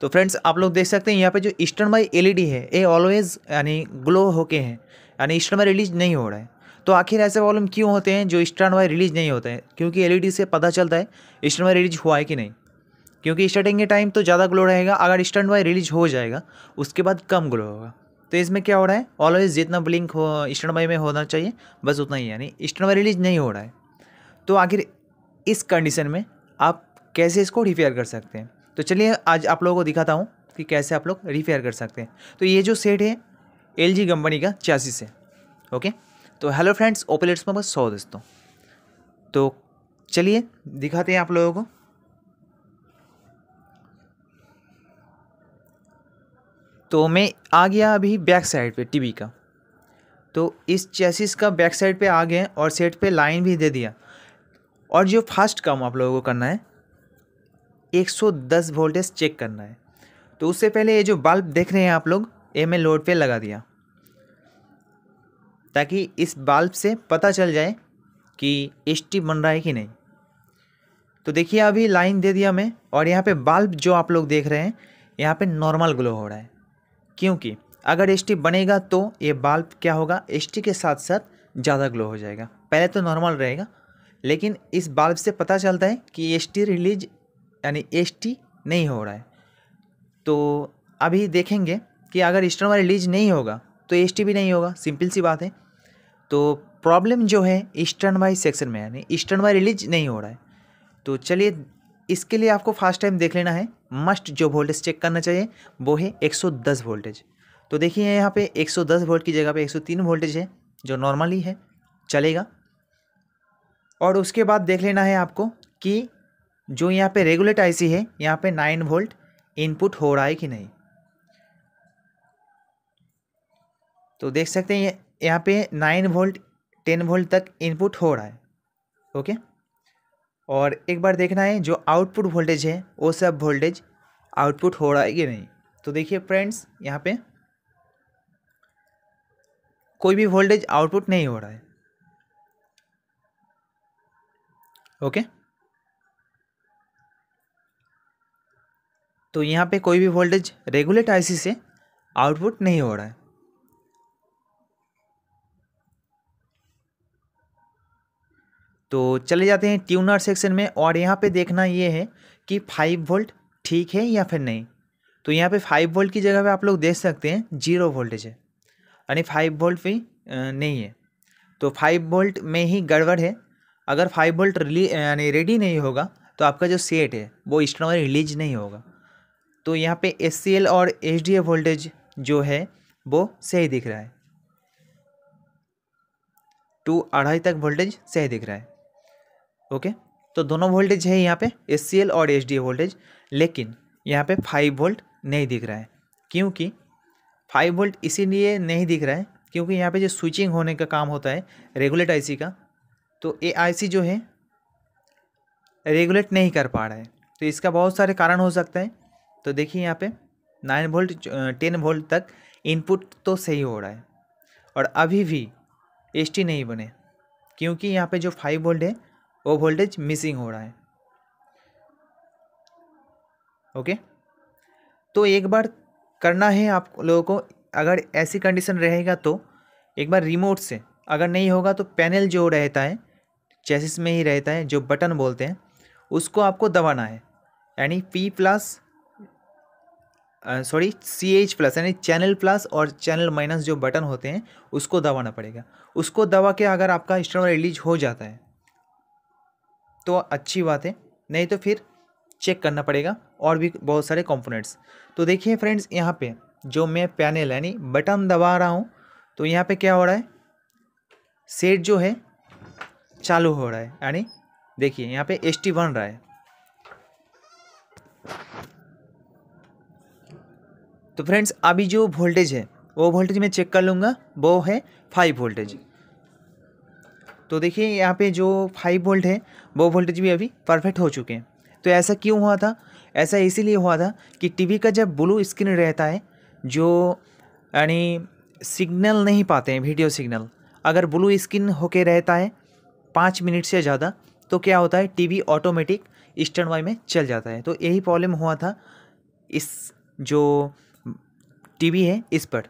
तो फ्रेंड्स आप लोग देख सकते हैं यहाँ पे जो ईस्टर्न बाई एलईडी है ये ऑलवेज यानी ग्लो होके हैं यानी ईस्टर्न बाई रिलीज नहीं हो रहा है तो आखिर ऐसे प्रॉब्लम क्यों होते हैं जो ईस्टर्न बाई रिलीज नहीं होते हैं क्योंकि एलईडी e से पता चलता है ईस्टर्न बाई रिलीज हुआ है कि नहीं क्योंकि स्टार्टिंग के टाइम तो ज़्यादा ग्लो रहेगा अगर ईस्टर्न बाई रिलीज हो जाएगा उसके बाद कम ग्लो होगा तो इसमें क्या हो रहा है ऑलवेज जितना ब्लिंक हो ईस्टर्न बाई में होना चाहिए बस उतना ही यानी ईस्टर्न बाई रिलीज नहीं हो रहा है तो आखिर इस कंडीशन में आप कैसे इसको रिपेयर कर सकते हैं तो चलिए आज आप लोगों को दिखाता हूँ कि कैसे आप लोग रिपेयर कर सकते हैं तो ये जो सेट है एल कंपनी का चासीस है ओके तो हेलो फ्रेंड्स ओपेलेट्स में बस सौ दोस्तों तो चलिए दिखाते हैं आप लोगों को तो मैं आ गया अभी बैक साइड पे टीवी का तो इस चेसिस का बैक साइड पे आ गए और सेट पे लाइन भी दे दिया और जो फास्ट काम आप लोगों को करना है 110 वोल्टेज चेक करना है तो उससे पहले ये जो बल्ब देख रहे हैं आप लोग ये मैं लोड पे लगा दिया ताकि इस बल्ब से पता चल जाए कि एस बन रहा है कि नहीं तो देखिए अभी लाइन दे दिया मैं और यहाँ पे बल्ब जो आप लोग देख रहे हैं यहाँ पे नॉर्मल ग्लो हो रहा है क्योंकि अगर एस बनेगा तो ये बल्ब क्या होगा एस के साथ साथ ज़्यादा ग्लो हो जाएगा पहले तो नॉर्मल रहेगा लेकिन इस बल्ब से पता चलता है कि एस रिलीज यानी एस नहीं हो रहा है तो अभी देखेंगे कि अगर ईस्टर्न वाले लीज नहीं होगा तो एस भी नहीं होगा सिंपल सी बात है तो प्रॉब्लम जो है ईस्टर्न वाई सेक्शन में यानी ईस्टर्न वाई रिलीज नहीं हो रहा है तो चलिए इसके लिए आपको फास्ट टाइम देख लेना है मस्ट जो वोल्टेज चेक करना चाहिए वो है 110 वोल्टेज तो देखिए यहाँ पे 110 वोल्ट की जगह पे 103 वोल्टेज है जो नॉर्मली है चलेगा और उसके बाद देख लेना है आपको कि जो यहाँ पे रेगुलेट आईसी है यहाँ पे नाइन वोल्ट इनपुट हो रहा है कि नहीं तो देख सकते हैं यहाँ पे नाइन वोल्ट टेन वोल्ट तक इनपुट हो रहा है ओके और एक बार देखना है जो आउटपुट वोल्टेज है वो सब वोल्टेज आउटपुट हो रहा है कि नहीं तो देखिए फ्रेंड्स यहाँ पे कोई भी वोल्टेज आउटपुट नहीं हो रहा है ओके okay? तो यहाँ पे कोई भी वोल्टेज रेगुलेट आईसी से आउटपुट नहीं हो रहा है तो चले जाते हैं ट्यूनर सेक्शन में और यहाँ पे देखना ये है कि फाइव वोल्ट ठीक है या फिर नहीं तो यहाँ पे फाइव वोल्ट की जगह पे आप लोग देख सकते हैं जीरो वोल्टेज है यानी फाइव वोल्ट भी नहीं है तो फाइव वोल्ट में ही गड़बड़ है अगर फाइव वोल्ट रिली यानी रेडी नहीं होगा तो आपका जो सेट है वो इस रिलीज नहीं होगा तो यहाँ पे एस और एच वोल्टेज जो है वो सही दिख रहा है टू अढ़ाई तक वोल्टेज सही दिख रहा है ओके तो दोनों वोल्टेज है यहाँ पे एस और एच वोल्टेज लेकिन यहाँ पे फाइव वोल्ट नहीं दिख रहा है क्योंकि फाइव वोल्ट इसीलिए नहीं दिख रहा है क्योंकि यहाँ पे जो स्विचिंग होने का काम होता है रेगुलेट आईसी का तो ए आईसी जो है रेगुलेट नहीं कर पा रहा है तो इसका बहुत सारे कारण हो सकता है तो देखिए यहाँ पे नाइन वोल्ट टेन वोल्ट तक इनपुट तो सही हो रहा है और अभी भी एस नहीं बने क्योंकि यहाँ पे जो फाइव वोल्ट है वो वोल्टेज मिसिंग हो रहा है ओके तो एक बार करना है आप लोगों को अगर ऐसी कंडीशन रहेगा तो एक बार रिमोट से अगर नहीं होगा तो पैनल जो रहता है चेसिस में ही रहता है जो बटन बोलते हैं उसको आपको दबाना है यानी P plus sorry C H plus यानी चैनल प्लस और चैनल माइनस जो बटन होते हैं उसको दबाना पड़ेगा उसको दबा के अगर आपका स्टोन रिलीज हो जाता है तो अच्छी बात है नहीं तो फिर चेक करना पड़ेगा और भी बहुत सारे कंपोनेंट्स तो देखिए फ्रेंड्स यहाँ पे जो मैं पैनल यानी बटन दबा रहा हूँ तो यहाँ पे क्या हो रहा है सेट जो है चालू हो रहा है यानी देखिए यहाँ पे एस टी बन रहा है तो फ्रेंड्स अभी जो वोल्टेज है वो वोल्टेज मैं चेक कर लूँगा वो है फाइव वोल्टेज तो देखिए यहाँ पे जो फाइव वोल्ट है वो वोल्टेज भी अभी परफेक्ट हो चुके हैं तो ऐसा क्यों हुआ था ऐसा इसीलिए हुआ था कि टीवी का जब ब्लू स्क्रीन रहता है जो यानी सिग्नल नहीं पाते हैं वीडियो सिग्नल अगर ब्लू स्क्रीन होके रहता है पाँच मिनट से ज़्यादा तो क्या होता है टीवी ऑटोमेटिक स्टैंड वाई में चल जाता है तो यही प्रॉब्लम हुआ था इस जो टीवी है इस पर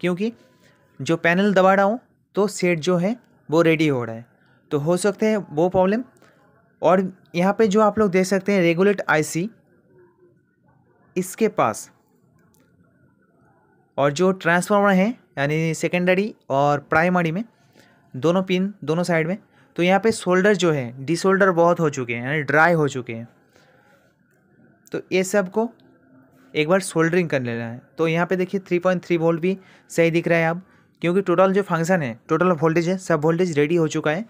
क्योंकि जो पैनल दबा रहा हूँ तो सेट जो है वो रेडी हो रहा है तो हो सकते हैं वो प्रॉब्लम और यहाँ पे जो आप लोग देख सकते हैं रेगुलेट आईसी इसके पास और जो ट्रांसफार्मर है यानी सेकेंडरी और प्राइमरी में दोनों पिन दोनों साइड में तो यहाँ पे सोल्डर जो है डिसोल्डर बहुत हो चुके हैं यानी ड्राई हो चुके हैं तो ये सब को एक बार सोल्डरिंग कर लेना है तो यहाँ पे देखिए थ्री पॉइंट थ्री वोल्ट भी सही दिख रहा है अब क्योंकि टोटल जो फंक्शन है टोटल वोल्टेज है सब वोल्टेज रेडी हो चुका है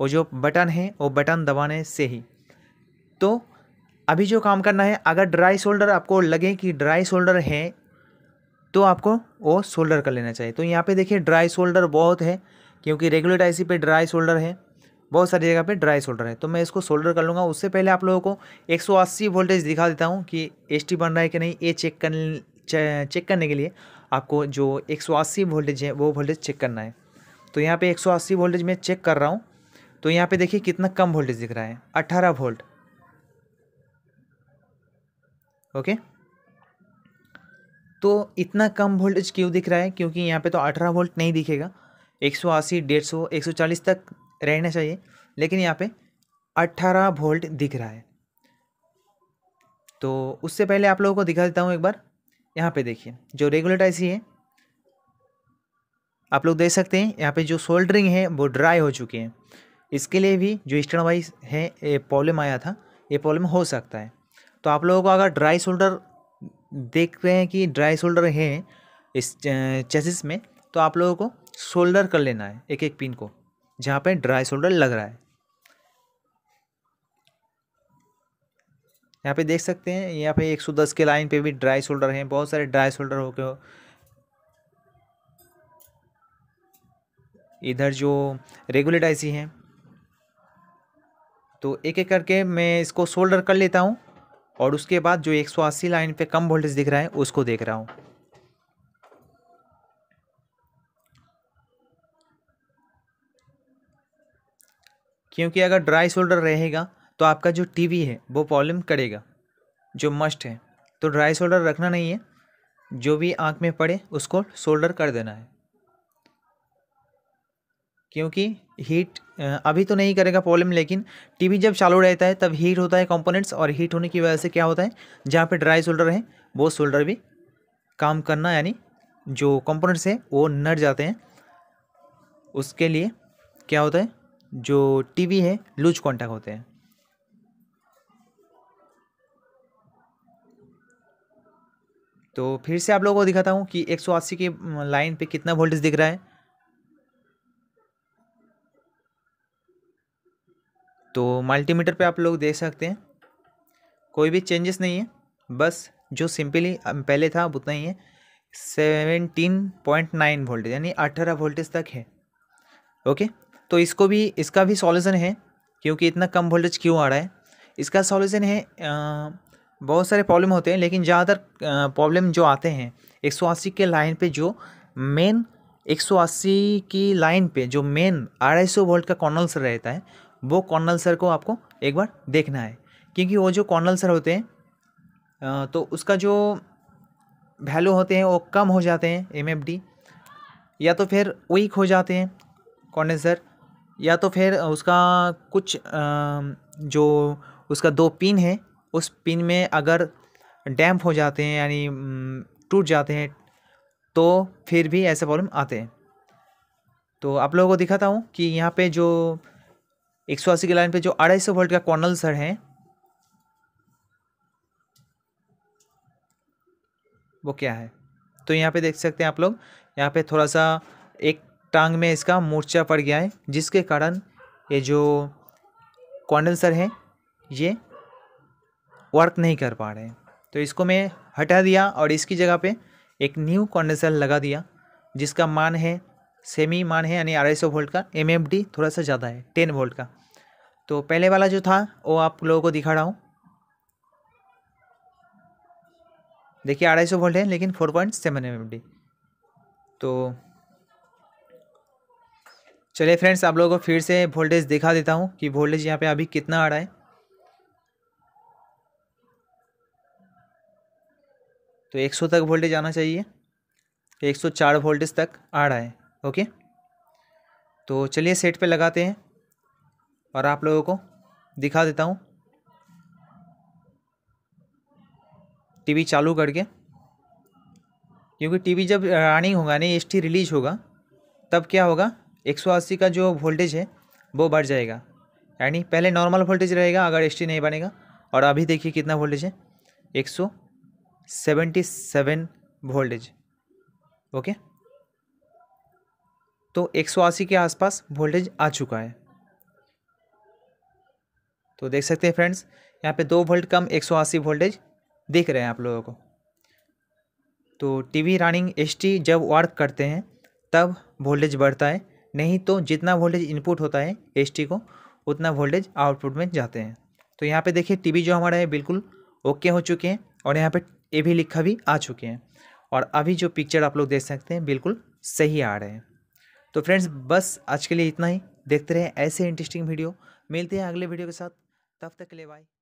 और जो बटन है वो बटन दबाने से ही तो अभी जो काम करना है अगर ड्राई शोल्डर आपको लगे कि ड्राई शोल्डर है तो आपको वो शोल्डर कर लेना चाहिए तो यहाँ पे देखिए ड्राई शोल्डर बहुत है क्योंकि रेगुलेटर आईसी पे ड्राई शोल्डर है बहुत सारी जगह पे ड्राई सोल्डर है तो मैं इसको सोल्डर कर लूँगा उससे पहले आप लोगों को 180 वोल्टेज दिखा देता हूँ कि एस बन रहा है कि नहीं ये चेक कर चेक करने के लिए आपको जो 180 वोल्टेज है वो वोल्टेज चेक करना है तो यहाँ पे 180 वोल्टेज मैं चेक कर रहा हूँ तो यहाँ पे देखिए कितना कम वोल्टेज दिख रहा है अट्ठारह वोल्ट ओके तो इतना कम वोल्टेज क्यों दिख रहा है क्योंकि यहाँ पर तो अठारह वोल्ट नहीं दिखेगा 180 150 140 तक रहना चाहिए लेकिन यहाँ पे 18 वोल्ट दिख रहा है तो उससे पहले आप लोगों को दिखा देता हूँ एक बार यहाँ पे देखिए जो रेगुलेटर ऐसी है आप लोग देख सकते हैं यहाँ पे जो सोल्डरिंग है वो ड्राई हो चुके हैं इसके लिए भी जो स्टर्न वाइज है ये प्रॉब्लम आया था ये प्रॉब्लम हो सकता है तो आप लोगों को अगर ड्राई शोल्डर देख रहे हैं कि ड्राई शोल्डर है इस चेसिस में तो आप लोगों को शोल्डर कर लेना है एक एक पिन को जहां पे ड्राई शोल्डर लग रहा है यहाँ पे देख सकते हैं यहाँ पे 110 के लाइन पे भी ड्राई शोल्डर हैं बहुत सारे ड्राई शोल्डर हो गए हो इधर जो रेगुलेट आईसी हैं तो एक एक करके मैं इसको शोल्डर कर लेता हूँ और उसके बाद जो 180 लाइन पे कम वोल्टेज दिख रहा है उसको देख रहा हूँ क्योंकि अगर ड्राई शोल्डर रहेगा तो आपका जो टीवी है वो प्रॉब्लम करेगा जो मस्ट है तो ड्राई शोल्डर रखना नहीं है जो भी आँख में पड़े उसको शोल्डर कर देना है क्योंकि हीट अभी तो नहीं करेगा प्रॉब्लम लेकिन टीवी जब चालू रहता है तब हीट होता है कंपोनेंट्स और हीट होने की वजह से क्या होता है जहाँ पे ड्राई शोल्डर है वो शोल्डर भी काम करना यानी जो कंपोनेंट्स हैं वो नट जाते हैं उसके लिए क्या होता है जो टीवी है लूज कांटेक्ट होते हैं तो फिर से आप लोगों को दिखाता हूँ कि 180 के लाइन पे कितना वोल्टेज दिख रहा है तो मल्टीमीटर पे आप लोग देख सकते हैं कोई भी चेंजेस नहीं है बस जो सिंपली पहले था अब उतना ही है सेवेंटीन पॉइंट नाइन वोल्टेज यानी अठारह वोल्टेज तक है ओके तो इसको भी इसका भी सॉल्यूशन है क्योंकि इतना कम वोल्टेज क्यों आ रहा है इसका सॉल्यूशन है आ, बहुत सारे प्रॉब्लम होते हैं लेकिन ज़्यादातर प्रॉब्लम जो आते हैं 180 के लाइन पे जो मेन 180 की लाइन पे जो मेन अढ़ाई सौ वोल्ट का कॉर्नल रहता है वो कॉर्नल को आपको एक बार देखना है क्योंकि वो जो कॉर्नल होते हैं तो उसका जो वैल्यू होते हैं वो कम हो जाते हैं एम या तो फिर वीक हो जाते हैं कॉर्नल या तो फिर उसका कुछ जो उसका दो पिन है उस पिन में अगर डैम्प हो जाते हैं यानी टूट जाते हैं तो फिर भी ऐसे प्रॉब्लम आते हैं तो आप लोगों को दिखाता हूँ कि यहाँ पे जो एक सौ अस्सी की लाइन पे जो अढ़ाई सौ वोल्ट का कॉर्नल सर है वो क्या है तो यहाँ पे देख सकते हैं आप लोग यहाँ पे थोड़ा सा एक टांग में इसका मूर्छा पड़ गया है जिसके कारण ये जो कॉन्डेंसर है ये वर्क नहीं कर पा रहे तो इसको मैं हटा दिया और इसकी जगह पे एक न्यू कॉन्डेंसर लगा दिया जिसका मान है सेमी मान है यानी अढ़ाई सौ वोल्ट का एम थोड़ा सा ज़्यादा है टेन वोल्ट का तो पहले वाला जो था वो आप लोगों को दिखा रहा हूँ देखिए अढ़ाई सौ वोल्ट है लेकिन फोर पॉइंट सेवन एम तो चलिए फ्रेंड्स आप लोगों को फिर से वोल्टेज दिखा देता हूँ कि वोल्टेज यहाँ पे अभी कितना आ रहा है तो 100 तक वोल्टेज आना चाहिए 104 वोल्टेज तक आ रहा है ओके तो चलिए सेट पे लगाते हैं और आप लोगों को दिखा देता हूँ टीवी चालू करके क्योंकि टीवी जब रनिंग होगा नहीं एसटी रिलीज होगा तब क्या होगा 180 का जो वोल्टेज है वो बढ़ जाएगा यानी पहले नॉर्मल वोल्टेज रहेगा अगर एस नहीं बनेगा और अभी देखिए कितना वोल्टेज है एक सौ सेवेंटी सेवन वोल्टेज ओके तो 180 के आसपास वोल्टेज आ चुका है तो देख सकते हैं फ्रेंड्स यहाँ पे दो वोल्ट कम 180 वोल्टेज देख रहे हैं आप लोगों को तो टीवी रनिंग एसटी जब वर्क करते हैं तब वोल्टेज बढ़ता है नहीं तो जितना वोल्टेज इनपुट होता है एस को उतना वोल्टेज आउटपुट में जाते हैं तो यहाँ पे देखिए टीवी जो हमारा है बिल्कुल ओके हो चुके हैं और यहाँ पे ए भी लिखा भी आ चुके हैं और अभी जो पिक्चर आप लोग देख सकते हैं बिल्कुल सही आ रहे हैं तो फ्रेंड्स बस आज के लिए इतना ही देखते रहे ऐसे इंटरेस्टिंग वीडियो मिलते हैं अगले वीडियो के साथ तब तक के लिए बाई